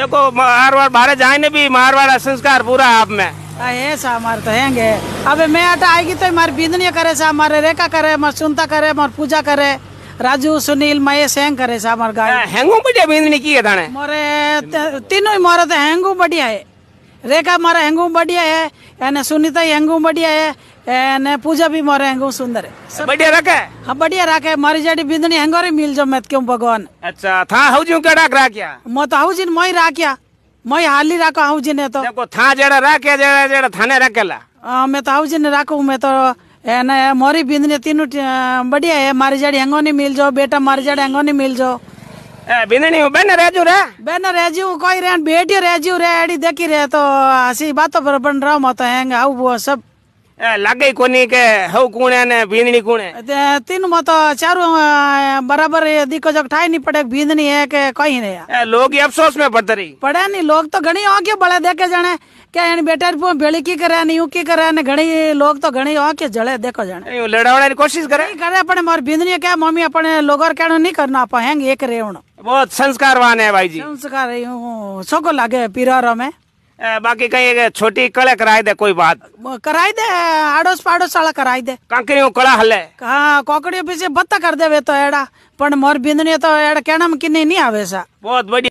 देखो मारवाड़ बाहर जाए भी मारवाड़ संस्कार पूरा आप में ऐसा हमारे तो हैंगे अबे मैं तो आएगी तो हमारे बिंदनी करे सा हमारे रेखा करे हमारे सुनता करे हमारे पूजा करे राजू सुनील महेश हैंग करे सा हमारे गाय हैंगू बढ़िया बिंदनी की है थाने मोरे तीनों ही मोरे तो हैंगू बढ़िया है रेखा मारा ಹೆಂಗೂ बढ़िया है एने सुनीता ಹೆಂಗೂ बढ़िया है एने पूजा भी मारे ಹೆಂಗೂ सुंदर है सब बढ़िया रखे हाँ बढ़िया रखे मारी जाड़ी बिंदनी ಹೆಂಗೋರಿ मिल जो मत क्यों भगवान अच्छा था हाउजिन का डाक राखिया मो तो हाउजिन मई राखिया मई हाली राखो हाउजिन है तो देखो था जड़ा राखे जड़ा जड़ा थाने रखेला हां मैं तो हाउजिन राखू मैं तो एने मोरी बिंदनी तीनों बढ़िया है मारी जाड़ी ಹೆಂಗೋನಿ मिल जाओ बेटा मारी जाड़ी ಹೆಂಗೋನಿ मिल जाओ बिंदनी बहन रे बहन कोई बेटी रे एडी देखी रे तो बातों पर बन रहा मत वो सब लागे कोनी के ने बिंदनी तीन मत तो बराबर ठाई नहीं पड़े बिंदनी है के लोग अफसोस में पड़ रही पड़े नहीं लोग तो घणी हो के बड़े देखे जाने क्या इन बेटा पो की करे नहीं की करे ने घणी लोग तो घणी हो के जड़े देखो जाने लड़ावने की कोशिश करे करे अपने मार बिंदनी क्या मम्मी अपने लोगों नहीं करना आप पाएंगे एक रेवणो बहुत संस्कारवान है भाई जी संस्कार सबको लागे पीरा रो में बाकी कहीं छोटी कड़े कराई दे कोई बात कराई दे आड़ोस पाड़ोस वाला कराई दे कांकरियो कड़ा हले हाँ कोकड़ियों पीछे बत्ता कर दे वे तो एड़ा पर मोर बिंदनी तो एड़ा कहना में कि नहीं आवे सा बहुत बढ़िया